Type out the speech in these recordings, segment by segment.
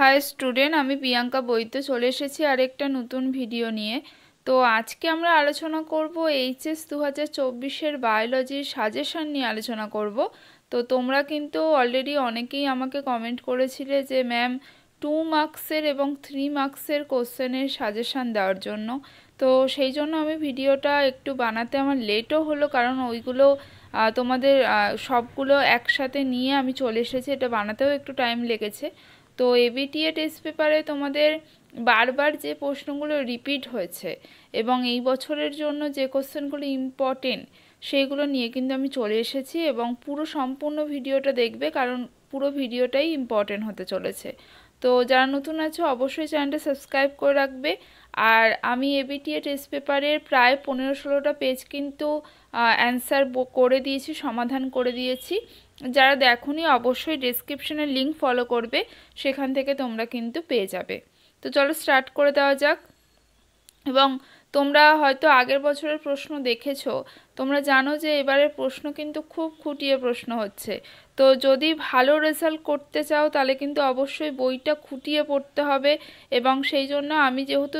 high student আমি প্রিয়াঙ্কা বৈদ্য চলে এসেছি আরেকটা নতুন ভিডিও নিয়ে তো আজকে আমরা আলোচনা করব এইচএস দু হাজার চব্বিশের বায়োলজির সাজেশান নিয়ে আলোচনা করব তো তোমরা কিন্তু অলরেডি অনেকেই আমাকে কমেন্ট করেছিলে যে ম্যাম টু মার্কসের এবং থ্রি মার্কসের কোশ্চেনের সাজেশান দেওয়ার জন্য তো সেই জন্য আমি ভিডিওটা একটু বানাতে আমার লেটও হলো কারণ ওইগুলো তোমাদের সবগুলো একসাথে নিয়ে আমি চলে এসেছি এটা বানাতেও একটু টাইম লেগেছে তো এবিটিএ টেস্ট পেপারে তোমাদের বারবার যে প্রশ্নগুলো রিপিট হয়েছে এবং এই বছরের জন্য যে কোশ্চেনগুলো ইম্পর্টেন্ট সেইগুলো নিয়ে কিন্তু আমি চলে এসেছি এবং পুরো সম্পূর্ণ ভিডিওটা দেখবে কারণ পুরো ভিডিওটাই ইম্পর্টেন্ট হতে চলেছে তো যারা নতুন আছে অবশ্যই চ্যানেলটা সাবস্ক্রাইব করে রাখবে আর আমি এবিটিএ টেস্ট পেপারের প্রায় পনেরো ষোলোটা পেজ কিন্তু অ্যান্সার করে দিয়েছি সমাধান করে দিয়েছি যারা দেখনি অবশ্যই ডিসক্রিপশনের লিঙ্ক ফলো করবে সেখান থেকে তোমরা কিন্তু পেয়ে যাবে তো চলো স্টার্ট করে দেওয়া যাক এবং তোমরা হয়তো আগের বছরের প্রশ্ন দেখেছো তোমরা জানো যে এবারের প্রশ্ন কিন্তু খুব খুঁটিয়ে প্রশ্ন হচ্ছে তো যদি ভালো রেজাল্ট করতে চাও তাহলে কিন্তু অবশ্যই বইটা খুঁটিয়ে পড়তে হবে এবং সেই জন্য আমি যেহেতু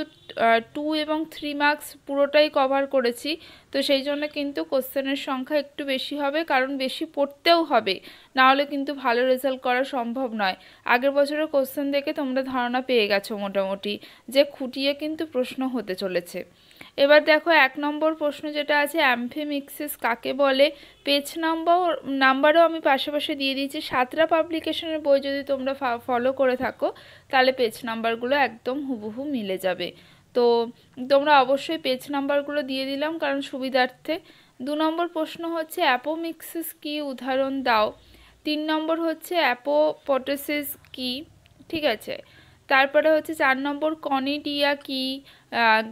টু এবং থ্রি মার্কস পুরোটাই কভার করেছি তো সেই জন্য কিন্তু কোশ্চেনের সংখ্যা একটু বেশি হবে কারণ বেশি পড়তেও হবে নাহলে কিন্তু ভালো রেজাল্ট করা সম্ভব নয় আগের বছরের কোশ্চেন দেখে তোমরা ধারণা পেয়ে গেছো মোটামুটি যে খুঁটিয়ে কিন্তু প্রশ্ন হতে চলেছে এবার দেখো এক নম্বর প্রশ্ন যেটা আছে অ্যাম্ফেমিক্সিস কাকে বলে পেজ নাম্বার নাম্বারও আমি পাশাপাশি দিয়ে দিয়েছি সাতরা পাবলিকেশনের বই যদি তোমরা ফলো করে থাকো তাহলে পেজ নাম্বারগুলো একদম হুবহু মিলে যাবে তো তোমরা অবশ্যই পেজ নাম্বারগুলো দিয়ে দিলাম কারণ সুবিধার্থে দু নম্বর প্রশ্ন হচ্ছে অ্যাপোমিক্সিস কি উদাহরণ দাও তিন নম্বর হচ্ছে অ্যাপোপটেসিস কি ঠিক আছে তারপরে হচ্ছে চার নম্বর কনিডিয়া কি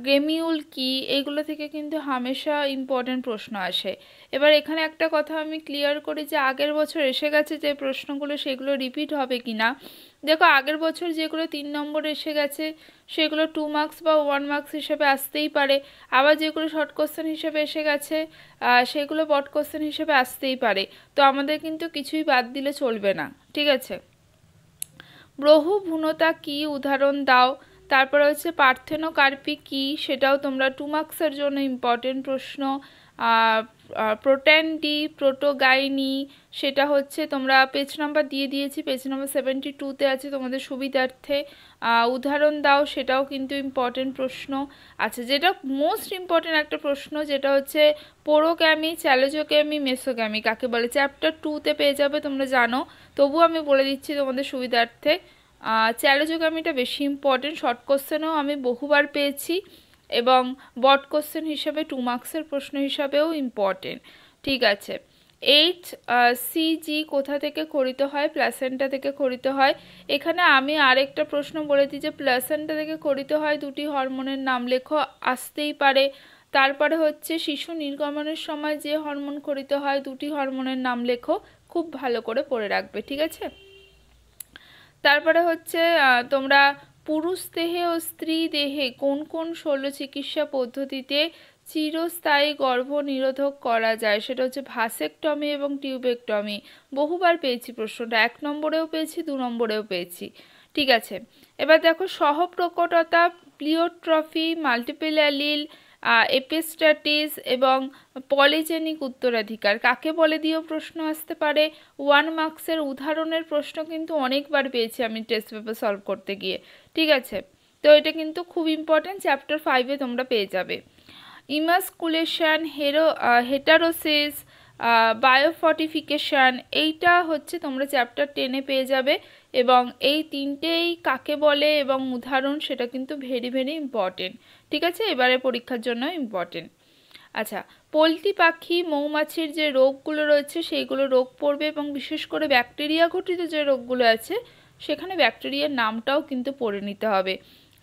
গ্রেমিউল কি এইগুলো থেকে কিন্তু হামেশা ইম্পর্টেন্ট প্রশ্ন আসে এবার এখানে একটা কথা আমি ক্লিয়ার করি যে আগের বছর এসে গেছে যে প্রশ্নগুলো সেগুলো রিপিট হবে কি না দেখো আগের বছর যেগুলো তিন নম্বর এসে গেছে সেগুলো টু মার্কস বা ওয়ান মার্কস হিসেবে আসতেই পারে আবার যেগুলো শর্ট কোশ্চেন হিসেবে এসে গেছে সেগুলো বট কোশ্চেন হিসেবে আসতেই পারে তো আমাদের কিন্তু কিছুই বাদ দিলে চলবে না ঠিক আছে বহুভূনতা কি উদাহরণ দাও তারপরে হচ্ছে পার্থেনোকার্পি কি সেটাও তোমরা টু মার্কসের জন্য ইম্পর্টেন্ট প্রশ্ন ডি প্রোটোগাইনি সেটা হচ্ছে তোমরা পেজ নাম্বার দিয়ে দিয়েছি পেজ নাম্বার সেভেন্টি টুতে আছে তোমাদের সুবিধার্থে উদাহরণ দাও সেটাও কিন্তু ইম্পর্টেন্ট প্রশ্ন আছে আচ্ছা, যেটা মোস্ট ইম্পর্টেন্ট একটা প্রশ্ন যেটা হচ্ছে পোরোক্যামি চ্যালোজোক্যামি মেসোক্যামি কাকে বলে চ্যাপ্টার টুতে পেয়ে যাবে তোমরা জানো তবু আমি বলে দিচ্ছি তোমাদের সুবিধার্থে চ্যালোজোক্যামিটা বেশি ইম্পর্টেন্ট শর্ট কোশ্চেনও আমি বহুবার পেয়েছি এবং বট কোশ্চেন হিসাবে টু মার্কসের প্রশ্ন হিসাবেও ইম্পর্টেন্ট ঠিক আছে এইচ সিজি কোথা থেকে খরিত হয় প্লাসেন্টা থেকে খরিত হয় এখানে আমি আরেকটা প্রশ্ন বলে দিই যে প্লাসেন্টা থেকে খরিত হয় দুটি হরমোনের নাম লেখো আসতেই পারে তারপরে হচ্ছে শিশু নির্গমনের সময় যে হরমোন খরিত হয় দুটি হরমোনের নাম লেখো খুব ভালো করে পড়ে রাখবে ঠিক আছে তারপরে হচ্ছে তোমরা পুরুষ দেহে ও স্ত্রী দেহে কোন কোন শল্য চিকিৎসা পদ্ধতিতে চিরস্থায়ী গর্ভ নিরোধক করা যায় সেটা হচ্ছে ভাসেকটমি এবং টিউবেকটমি বহুবার পেয়েছি প্রশ্নটা এক নম্বরেও পেয়েছি দু নম্বরেও পেয়েছি ঠিক আছে এবার দেখো সহপ্রকটতা প্লিওট্রফি মাল্টিপল অ্যালিল এপিস্টাটিস এবং পলিজেনিক উত্তরাধিকার কাকে বলে দিয়েও প্রশ্ন আসতে পারে ওয়ান মার্কসের উদাহরণের প্রশ্ন কিন্তু অনেকবার পেয়েছি আমি টেস্ট পেপার সলভ করতে গিয়ে ঠিক আছে তো এটা কিন্তু খুব ইম্পর্ট্যান্ট চ্যাপ্টার ফাইভে তোমরা পেয়ে যাবে ইমাসকুলেশন হেরো হেটারোসিস বায়োফর্টিফিকেশান এইটা হচ্ছে তোমরা চ্যাপ্টার টেনে পেয়ে যাবে এবং এই তিনটেই কাকে বলে এবং উদাহরণ সেটা কিন্তু ভেরি ভেরি ইম্পর্টেন্ট ঠিক আছে এবারে পরীক্ষার জন্য ইম্পর্টেন্ট আচ্ছা পোলট্রি পাখি মৌমাছির যে রোগগুলো রয়েছে সেইগুলো রোগ পড়বে এবং বিশেষ করে ব্যাকটেরিয়া ঘটিত যে রোগগুলো আছে সেখানে ব্যাকটেরিয়ার নামটাও কিন্তু পড়ে নিতে হবে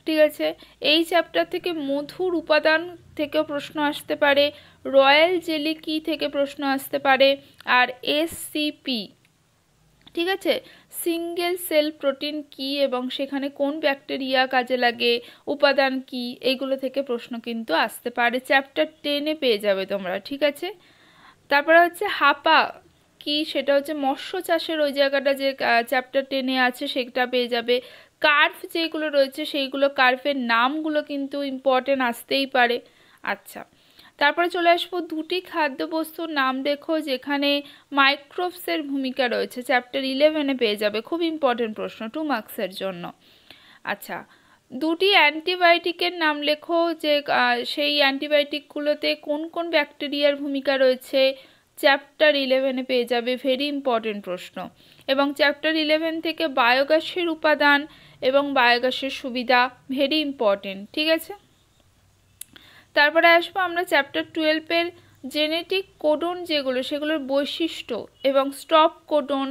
ঠিক আছে এই চ্যাপ্টার থেকে মধুর উপাদান থেকেও প্রশ্ন আসতে পারে রয়্যাল জেলি কি থেকে প্রশ্ন আসতে পারে আর এসসিপি ঠিক আছে সিঙ্গেল সেল প্রোটিন কি এবং সেখানে কোন ব্যাকটেরিয়া কাজে লাগে উপাদান কি এইগুলো থেকে প্রশ্ন কিন্তু আসতে পারে চ্যাপ্টার টেনে পেয়ে যাবে তোমরা ঠিক আছে তারপরে হচ্ছে হাপা কি সেটা হচ্ছে মৎস্য চাষের ওই জায়গাটা যে চ্যাপ্টার টেনে আছে সেটা পেয়ে যাবে কার্ফ যেগুলো রয়েছে সেইগুলো কার্ফের নামগুলো কিন্তু ইম্পর্টেন্ট আসতেই পারে আচ্ছা তারপরে চলে আসবো দুটি খাদ্যবস্তুর নাম দেখো যেখানে মাইক্রোভসের ভূমিকা রয়েছে চ্যাপ্টার ইলেভেনে পেয়ে যাবে খুব ইম্পর্টেন্ট প্রশ্ন টু মার্কসের জন্য আচ্ছা দুটি অ্যান্টিবায়োটিকের নাম লেখো যে সেই অ্যান্টিবায়োটিকগুলোতে কোন কোন ব্যাকটেরিয়ার ভূমিকা রয়েছে চ্যাপ্টার ইলেভেনে পেয়ে যাবে ভেরি ইম্পর্টেন্ট প্রশ্ন এবং চ্যাপ্টার ইলেভেন থেকে বায়োগ্যাসের উপাদান এবং বায়োগ্যাসের সুবিধা ভেরি ইম্পর্টেন্ট ঠিক আছে তারপরে আসবো আমরা চ্যাপ্টার টুয়েলভের জেনেটিক কোডন যেগুলো সেগুলোর বৈশিষ্ট্য এবং স্টপ কোডন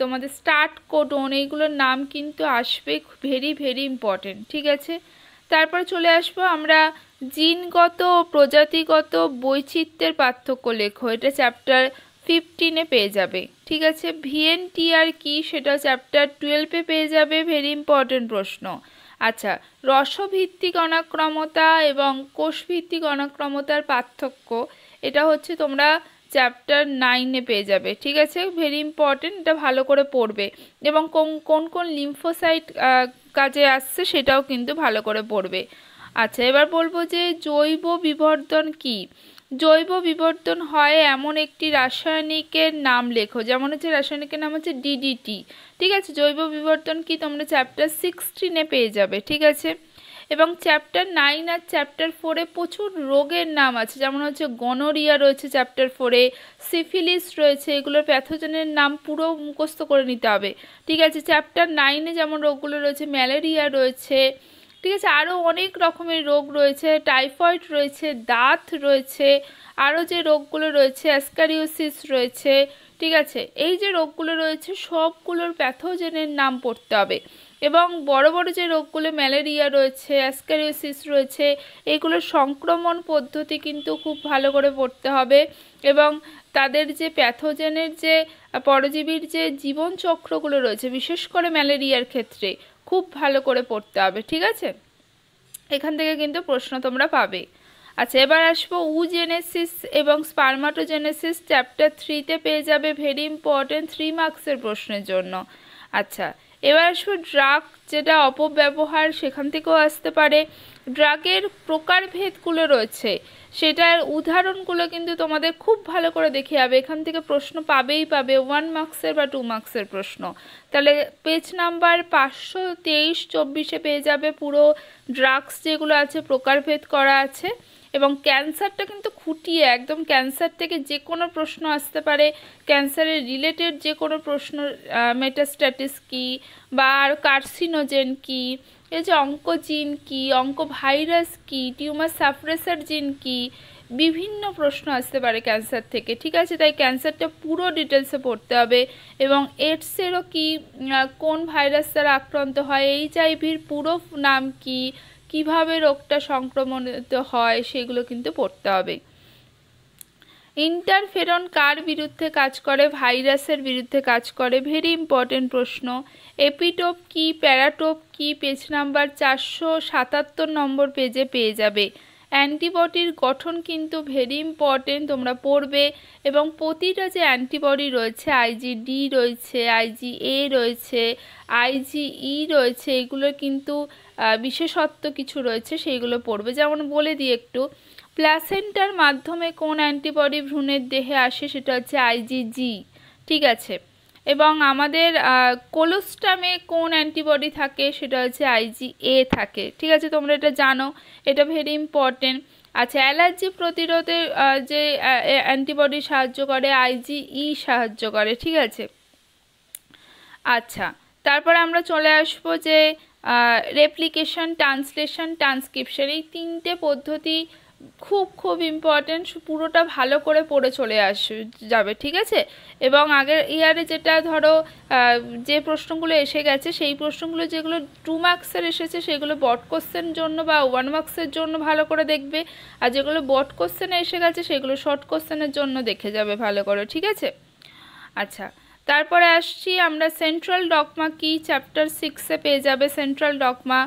তোমাদের স্টার্ট কোডন এইগুলোর নাম কিন্তু আসবে ভেরি ভেরি ইম্পর্টেন্ট ঠিক আছে তারপরে চলে আসবো আমরা জিনগত প্রজাতিগত বৈচিত্র্যের পার্থক্য লেখো এটা চ্যাপ্টার ফিফটিনে পেয়ে যাবে ঠিক আছে ভিএনটিআর কি সেটা চ্যাপ্টার টুয়েলভে পেয়ে যাবে ভেরি ইম্পর্টেন্ট প্রশ্ন আচ্ছা রসভিত্তিক অনাক্রমতা এবং কোষভিত্তিক অনাক্রমতার পার্থক্য এটা হচ্ছে তোমরা চ্যাপ্টার নাইনে পেয়ে যাবে ঠিক আছে ভেরি ইম্পর্টেন্ট এটা ভালো করে পড়বে এবং কোন কোন লিম্ফোসাইট কাজে আসছে সেটাও কিন্তু ভালো করে পড়বে আচ্ছা এবার বলবো যে জৈব বিবর্তন কি জৈব বিবর্তন হয় এমন একটি রাসায়নিকের নাম লেখো যেমন হচ্ছে রাসায়নিকের নাম হচ্ছে ডিডিটি ঠিক আছে জৈব বিবর্তন কি তোমরা চ্যাপ্টার সিক্সটিনে পেয়ে যাবে ঠিক আছে এবং চ্যাপ্টার নাইন আর চ্যাপ্টার ফোরে প্রচুর রোগের নাম আছে যেমন হচ্ছে গনোরিয়া রয়েছে চ্যাপ্টার ফোরে সিফিলিস রয়েছে এগুলোর প্যাথোজেনের নাম পুরো মুখস্থ করে নিতে হবে ঠিক আছে চ্যাপ্টার নাইনে যেমন রোগগুলো রয়েছে ম্যালেরিয়া রয়েছে ঠিক আছে আরও অনেক রকমের রোগ রয়েছে টাইফয়েড রয়েছে দাঁত রয়েছে আরও যে রোগগুলো রয়েছে অ্যাসকারিওসিস রয়েছে ঠিক আছে এই যে রোগগুলো রয়েছে সবগুলোর প্যাথোজেনের নাম পড়তে হবে এবং বড় বড় যে রোগগুলো ম্যালেরিয়া রয়েছে অ্যাসকারিওসিস রয়েছে এগুলোর সংক্রমণ পদ্ধতি কিন্তু খুব ভালো করে পড়তে হবে এবং তাদের যে প্যাথোজেনের যে পরজীবীর যে জীবনচক্রগুলো রয়েছে বিশেষ করে ম্যালেরিয়ার ক্ষেত্রে খুব ভালো করে পড়তে হবে ঠিক আছে এখান থেকে কিন্তু প্রশ্ন তোমরা পাবে আচ্ছা এবার আসবো উজেনেসিস এবং স্পার্মাটোজেনেসিস চ্যাপ্টার থ্রিতে পেয়ে যাবে ভেরি ইম্পর্টেন্ট থ্রি মার্কসের প্রশ্নের জন্য আচ্ছা এবার আসবো ড্রাগ যেটা অপব্যবহার সেখান থেকেও আসতে পারে ড্রাগের প্রকারভেদগুলো রয়েছে সেটার উদাহরণগুলো কিন্তু তোমাদের খুব ভালো করে দেখে যাবে এখান থেকে প্রশ্ন পাবেই পাবে ওয়ান মার্কসের বা টু মার্কসের প্রশ্ন তাহলে পেজ নাম্বার পাঁচশো তেইশ চব্বিশে পেয়ে যাবে পুরো ড্রাগস যেগুলো আছে প্রকারভেদ করা আছে এবং ক্যান্সারটা কিন্তু খুঁটিয়ে একদম ক্যান্সার থেকে যে কোনো প্রশ্ন আসতে পারে ক্যান্সারের রিলেটেড যে কোনো প্রশ্ন মেটাস্ট্যাটিস কি বা কার্সিনোজেন কী এ যে অঙ্কোজিন কি ভাইরাস কি টিউমার সাপ্রেসার জিন কি বিভিন্ন প্রশ্ন আসতে পারে ক্যান্সার থেকে ঠিক আছে তাই ক্যান্সারটা পুরো ডিটেলসে পড়তে হবে এবং এডসেরও কি কোন ভাইরাস দ্বারা আক্রান্ত হয় এইচআইভির পুরো নাম কি কিভাবে রোগটা সংক্রমণিত হয় সেগুলো কিন্তু পড়তে হবে ইন্টারফেরন কার বিরুদ্ধে কাজ করে ভাইরাসের বিরুদ্ধে কাজ করে ভেরি ইম্পর্টেন্ট প্রশ্ন এপিটোপ কি প্যারাটোপ কি পেজ নাম্বার চারশো সাতাত্তর নম্বর পেজে পেয়ে যাবে অ্যান্টিবডির গঠন কিন্তু ভেরি ইম্পর্টেন্ট তোমরা পড়বে এবং প্রতিটা যে অ্যান্টিবডি রয়েছে আইজিডি রয়েছে আইজিএ রয়েছে আইজিই রয়েছে এগুলোর কিন্তু বিশেষত্ব কিছু রয়েছে সেইগুলো পড়বে যেমন বলে দিই একটু প্লাসেন্টার মাধ্যমে কোন অ্যান্টিবডি ভ্রূণের দেহে আসে সেটা হচ্ছে আইজিজি ঠিক আছে এবং আমাদের কোলোস্টামে কোন অ্যান্টিবডি থাকে সেটা হচ্ছে আইজি এ থাকে ঠিক আছে তোমরা এটা জানো এটা ভেরি ইম্পর্টেন্ট আচ্ছা অ্যালার্জি প্রতিরোধে যে অ্যান্টিবডি সাহায্য করে আইজি ই সাহায্য করে ঠিক আছে আচ্ছা তারপরে আমরা চলে আসবো যে রেপ্লিকেশন ট্রান্সলেশন ট্রান্সক্রিপশন এই তিনটে পদ্ধতি খুব খুব ইম্পর্টেন্ট পুরোটা ভালো করে পড়ে চলে আস যাবে ঠিক আছে এবং আগের ইয়ারে যেটা ধরো যে প্রশ্নগুলো এসে গেছে সেই প্রশ্নগুলো যেগুলো টু মার্কসের এসেছে সেগুলো বট কোশ্চেন জন্য বা ওয়ান মার্কসের জন্য ভালো করে দেখবে আর যেগুলো বট কোশ্চেনে এসে গেছে সেগুলো শর্ট কোশ্চেনের জন্য দেখে যাবে ভালো করে ঠিক আছে আচ্ছা তারপরে আসছি আমরা সেন্ট্রাল ডকমা কি চ্যাপ্টার সিক্সে পেয়ে যাবে সেন্ট্রাল ডকমা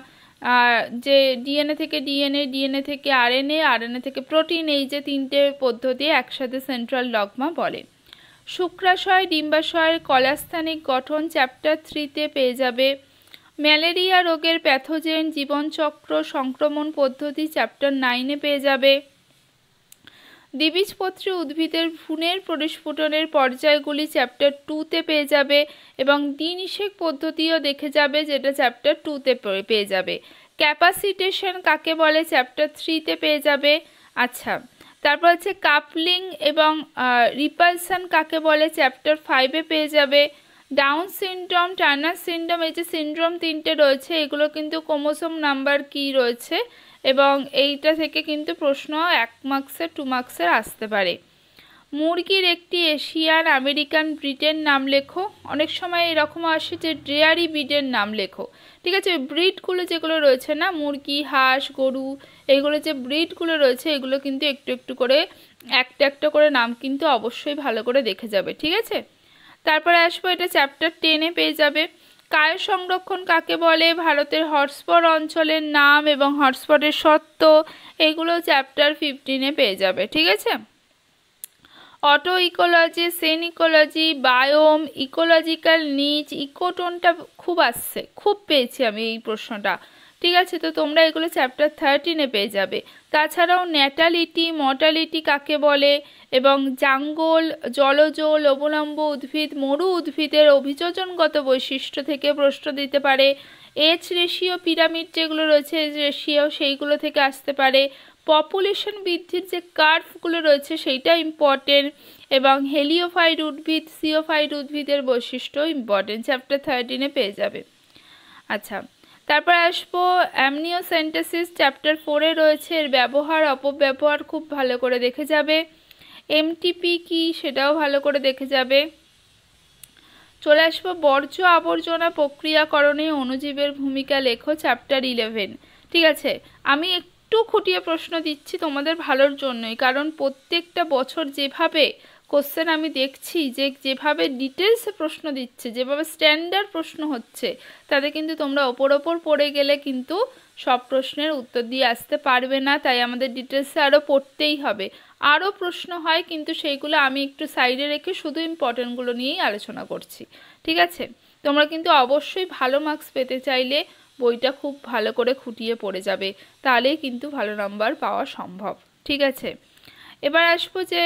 যে ডিএনএ থেকে ডিএনএ ডিএনএ থেকে আরএনএ আরএনএ থেকে প্রোটিন এই যে তিনটে পদ্ধতি একসাথে সেন্ট্রাল ডগমা বলে শুক্রাশয় ডিম্বাশয়ের কলাস্থানিক গঠন চ্যাপ্টার থ্রিতে পেয়ে যাবে ম্যালেরিয়া রোগের প্যাথোজেন জীবনচক্র সংক্রমণ পদ্ধতি চ্যাপ্টার নাইনে পেয়ে যাবে দ্বিবীজপত্রী উদ্ভিদের ভ্রূণের প্রস্ফুটনের পর্যায়গুলি চ্যাপ্টার টুতে পেয়ে যাবে এবং দিনিশেক পদ্ধতিও দেখে যাবে যেটা চ্যাপ্টার টুতে পেয়ে যাবে ক্যাপাসিটেশন কাকে বলে চ্যাপ্টার থ্রিতে পেয়ে যাবে আচ্ছা তারপর হচ্ছে কাপলিং এবং রিপালসান কাকে বলে চ্যাপ্টার ফাইভে পেয়ে যাবে ডাউন সিনড্রোম টার্নার সিনড্রোম এই যে সিনড্রোম তিনটে রয়েছে এগুলো কিন্তু কোমোসোম নাম্বার কি রয়েছে এবং এইটা থেকে কিন্তু প্রশ্ন এক মার্কসের টু মার্কসের আসতে পারে মুরগির একটি এশিয়ান আমেরিকান ব্রিডের নাম লেখো অনেক সময় এরকম আসে যে ডেয়ারি ব্রিডের নাম লেখো ঠিক আছে ব্রিডগুলো যেগুলো রয়েছে না মুরগি হাঁস গরু এইগুলো যে ব্রিডগুলো রয়েছে এগুলো কিন্তু একটু একটু করে একটা একটা করে নাম কিন্তু অবশ্যই ভালো করে দেখে যাবে ঠিক আছে তারপরে আসবো এটা চ্যাপ্টার টেনে পেয়ে যাবে কায় সংরক্ষণ কাকে বলে ভারতের হটস্পট অঞ্চলের নাম এবং হটস্পটের সত্ত্ব এগুলো চ্যাপ্টার ফিফটিনে পেয়ে যাবে ঠিক আছে autecology synecology biome ecological niche ইকোটোনটা খুব আসছে খুব পেয়েছি আমি এই প্রশ্নটা ঠিক আছে তো তোমরা এগুলো চ্যাপ্টার থার্টিনে পেয়ে যাবে তাছাড়াও ন্যাটালিটি মর্টালিটি কাকে বলে এবং জাঙ্গল জলজ লবণাম্ব উদ্ভিদ মরু উদ্ভিদের অভিযোজনগত বৈশিষ্ট্য থেকে প্রশ্ন দিতে পারে এজ রেশিও পিরামিড যেগুলো রয়েছে এজ রেশিও সেইগুলো থেকে আসতে পারে পপুলেশন বৃদ্ধির যে কার্ভগুলো রয়েছে সেইটা ইম্পর্টেন্ট এবং হেলিওফাইড উদ্ভিদ সিওফাইড উদ্ভিদের বৈশিষ্ট্য ইম্পর্টেন্ট চ্যাপ্টার থার্টিনে পেয়ে যাবে আচ্ছা তারপর আসবো অ্যামনিওসেন্টেসিস চ্যাপ্টার ফোরে রয়েছে এর ব্যবহার অপব্যবহার খুব ভালো করে দেখে যাবে এমটিপি কি সেটাও ভালো করে দেখে যাবে চলে আসবো বর্জ্য আবর্জনা প্রক্রিয়াকরণে অণুজীবের ভূমিকা লেখো চ্যাপ্টার ইলেভেন ঠিক আছে আমি একটু খুঁটিয়ে প্রশ্ন দিচ্ছি তোমাদের ভালোর জন্যই কারণ প্রত্যেকটা বছর যেভাবে কোশ্চেন আমি দেখছি যে যেভাবে ডিটেলসে প্রশ্ন দিচ্ছে যেভাবে স্ট্যান্ডার্ড প্রশ্ন হচ্ছে তাতে কিন্তু তোমরা ওপর ওপর পড়ে গেলে কিন্তু সব প্রশ্নের উত্তর দিয়ে আসতে পারবে না তাই আমাদের ডিটেলসে আরও পড়তেই হবে আরও প্রশ্ন হয় কিন্তু সেইগুলো আমি একটু সাইডে রেখে শুধু ইম্পর্টেন্টগুলো নিয়েই আলোচনা করছি ঠিক আছে তোমরা কিন্তু অবশ্যই ভালো মার্কস পেতে চাইলে বইটা খুব ভালো করে খুঁটিয়ে পড়ে যাবে তাহলেই কিন্তু ভালো নাম্বার পাওয়া সম্ভব ঠিক আছে এবার আসবো যে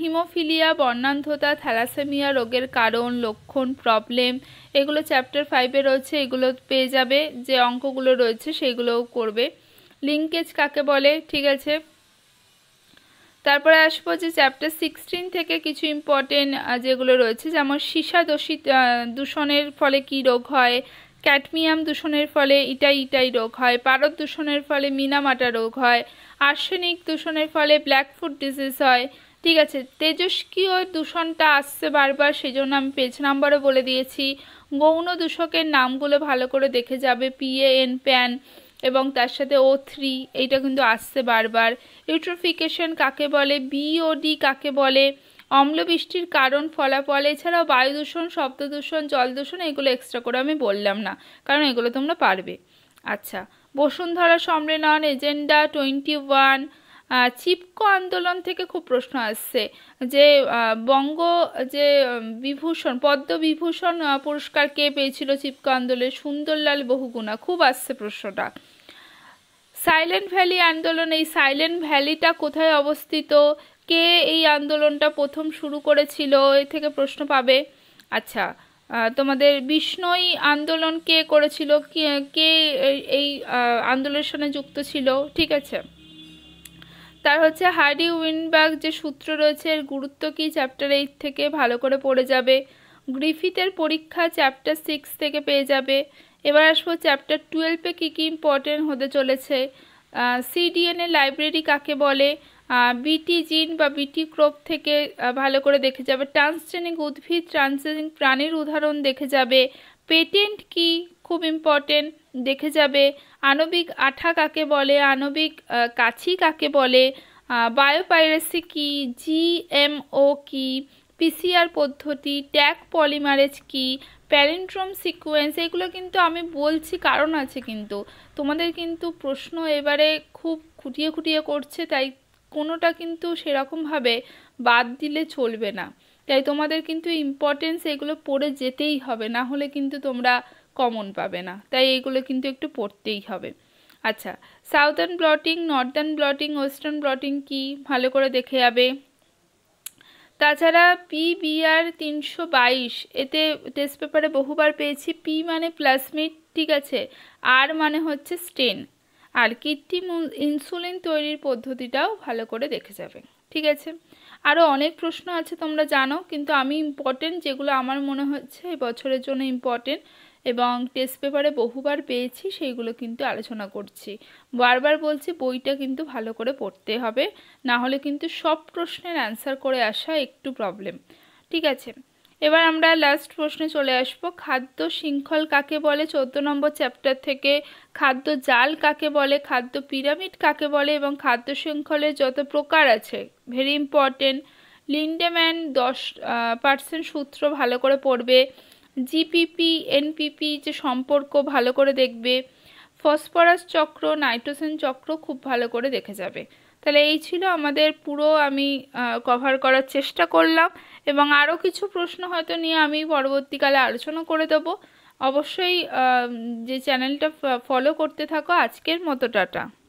হিমোফিলিয়া বর্ণান্ধতা থ্যালাসেমিয়া রোগের কারণ লক্ষণ প্রবলেম এগুলো চ্যাপ্টার ফাইভে রয়েছে এগুলো পেয়ে যাবে যে অঙ্কগুলো রয়েছে সেগুলোও করবে লিঙ্কেজ কাকে বলে ঠিক আছে তারপরে আসবো যে চ্যাপ্টার সিক্সটিন থেকে কিছু ইম্পর্টেন্ট যেগুলো রয়েছে যেমন সীসা দোষী দূষণের ফলে কি রোগ হয় ক্যাটমিয়াম দূষণের ফলে ইটাই ইটাই রোগ হয় পারদ দূষণের ফলে মিনামাটা রোগ হয় আর্সেনিক দূষণের ফলে ব্ল্যাক ফুড ডিজিজ হয় ঠিক আছে তেজস্ক্রিয় দূষণটা আসছে বারবার সেজন্য আমি পেজ নাম্বারও বলে দিয়েছি গৌণ দূষকের নামগুলো ভালো করে দেখে যাবে পিএএন প্যান এবং তার সাথে ও থ্রি এইটা কিন্তু আসছে বারবার ইউট্রোফিকেশন কাকে বলে বিওডি কাকে বলে অম্লবৃষ্টির কারণ ফলাফল এছাড়াও বায়ু দূষণ শব্দ দূষণ জল দূষণ এগুলো এক্সট্রা করে আমি বললাম না কারণ এগুলো তোমরা পারবে আচ্ছা বসুন্ধরা সম্মেলন এজেন্ডা টোয়েন্টি ওয়ান চিপকো আন্দোলন থেকে খুব প্রশ্ন আসছে যে বঙ্গ যে বিভূষণ পদ্মবিভূষণ পুরস্কার কে পেয়েছিল চিপকো আন্দোলনে সুন্দরলাল বহুগুণা খুব আসছে প্রশ্নটা সাইলেন্ট ভ্যালি আন্দোলন এই সাইলেন্ট ভ্যালিটা কোথায় অবস্থিত কে এই আন্দোলনটা প্রথম শুরু করেছিল এ থেকে প্রশ্ন পাবে আচ্ছা তোমাদের বিষ্ণই আন্দোলন কে করেছিল কে এই আন্দোলনের সঙ্গে যুক্ত ছিল ঠিক আছে তার হচ্ছে হার্ডি উইনবার্গ যে সূত্র রয়েছে এর গুরুত্ব কী চ্যাপ্টার এইট থেকে ভালো করে পড়ে যাবে গ্রিফিথের পরীক্ষা চ্যাপ্টার সিক্স থেকে পেয়ে যাবে এবার আসবো চ্যাপ্টার টুয়েলভে কী কী ইম্পর্টেন্ট হতে চলেছে সিডিএনএ লাইব্রেরি কাকে বলে বিটি জিন বা বিটি ক্রোপ থেকে ভালো করে দেখে যাবে ট্রান্সজেনিক উদ্ভিদ ট্রান্সজেনিক প্রাণীর উদাহরণ দেখে যাবে পেটেন্ট কি খুব ইম্পর্টেন্ট দেখে যাবে আণবিক আঠা কাকে বলে আণবিক কাছি কাকে বলে বায়োপাইরাসি কি জিএমও কি পিসিআর পদ্ধতি ট্যাগ পলিমারেজ কি প্যারেন্ট্রম সিকোয়েন্স এগুলো কিন্তু আমি বলছি কারণ আছে কিন্তু তোমাদের কিন্তু প্রশ্ন এবারে খুব খুঁটিয়ে খুঁটিয়ে করছে তাই কোনোটা কিন্তু সেরকমভাবে বাদ দিলে চলবে না তাই তোমাদের কিন্তু ইম্পর্টেন্স এগুলো পড়ে যেতেই হবে না হলে কিন্তু তোমরা কমন পাবে না তাই এগুলো কিন্তু একটু পড়তেই হবে আচ্ছা southern blotting northern blotting western blotting কি ভালো করে দেখে যাবে তাছাড়া পি বিআর তিনশো বাইশ এতে টেস্ট পেপারে বহুবার পেয়েছি পি মানে প্লাসমিট ঠিক আছে আর মানে হচ্ছে স্টেন আর কৃত্রিম ইনসুলিন তৈরির পদ্ধতিটাও ভালো করে দেখে যাবে ঠিক আছে আরও অনেক প্রশ্ন আছে তোমরা জানো কিন্তু আমি ইম্পর্টেন্ট যেগুলো আমার মনে হচ্ছে এই বছরের জন্য ইম্পর্টেন্ট এবং টেস্ট পেপারে বহুবার পেয়েছি সেইগুলো কিন্তু আলোচনা করছি বারবার বলছি বইটা কিন্তু ভালো করে পড়তে হবে না হলে কিন্তু সব প্রশ্নের অ্যান্সার করে আসা একটু প্রবলেম ঠিক আছে এবার আমরা লাস্ট প্রশ্নে চলে আসব খাদ্য শৃঙ্খল কাকে বলে চোদ্দো নম্বর চ্যাপ্টার থেকে খাদ্য জাল কাকে বলে খাদ্য পিরামিড কাকে বলে এবং খাদ্য শৃঙ্খলের যত প্রকার আছে ভেরি ইম্পর্টেন্ট লিন্ডেম্যান দশ পার্সেন্ট সূত্র ভালো করে পড়বে জিপিপি এনপিপি যে সম্পর্ক ভালো করে দেখবে ফসফরাস চক্র নাইট্রোজেন চক্র খুব ভালো করে দেখে যাবে তাহলে এই ছিল আমাদের পুরো আমি কভার করার চেষ্টা করলাম এবং আরও কিছু প্রশ্ন হয়তো নিয়ে আমি পরবর্তীকালে আলোচনা করে দেবো অবশ্যই যে চ্যানেলটা ফলো করতে থাকো আজকের মতো টাটা